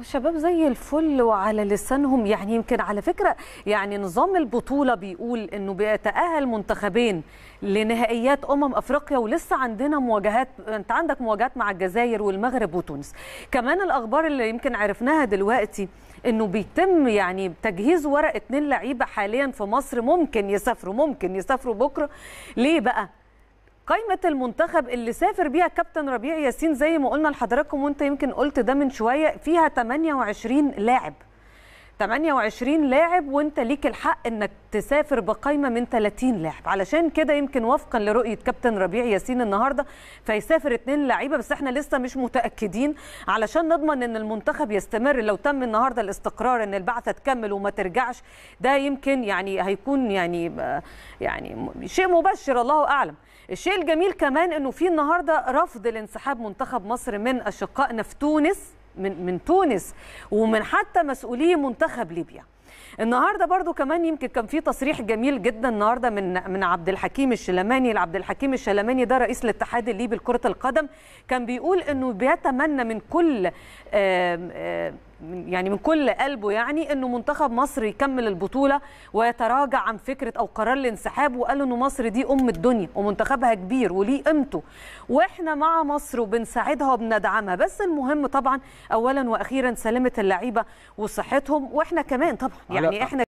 شباب زي الفل وعلى لسانهم يعني يمكن على فكرة يعني نظام البطولة بيقول انه بيتأهل منتخبين لنهائيات أمم أفريقيا ولسه عندنا مواجهات انت عندك مواجهات مع الجزائر والمغرب وتونس كمان الأخبار اللي يمكن عرفناها دلوقتي انه بيتم يعني تجهيز ورق اتنين لعيبة حاليا في مصر ممكن يسافروا ممكن يسافروا بكرة ليه بقى قائمة المنتخب اللي سافر بيها كابتن ربيع ياسين زي ما قلنا لحضراتكم وانت يمكن قلت ده من شوية فيها 28 لاعب 28 لاعب وانت ليك الحق انك تسافر بقايمه من 30 لاعب علشان كده يمكن وفقا لرؤيه كابتن ربيع ياسين النهارده فيسافر اثنين لعيبه بس احنا لسه مش متاكدين علشان نضمن ان المنتخب يستمر لو تم النهارده الاستقرار ان البعثه تكمل وما ترجعش ده يمكن يعني هيكون يعني يعني شيء مبشر الله اعلم الشيء الجميل كمان انه في النهارده رفض لانسحاب منتخب مصر من اشقائنا في تونس من من تونس ومن حتى مسؤولي منتخب ليبيا النهارده برضو كمان يمكن كان في تصريح جميل جدا النهارده من من عبد الحكيم الشلماني عبد الحكيم الشلماني ده رئيس الاتحاد الليبي لكره القدم كان بيقول انه بيتمنى من كل آآ آآ يعني من كل قلبه يعني انه منتخب مصر يكمل البطوله ويتراجع عن فكره او قرار الانسحاب وقال انه مصر دي ام الدنيا ومنتخبها كبير وليه قيمته واحنا مع مصر وبنساعدها وبندعمها بس المهم طبعا اولا واخيرا سلامه اللعيبه وصحتهم واحنا كمان طبعا يعني احنا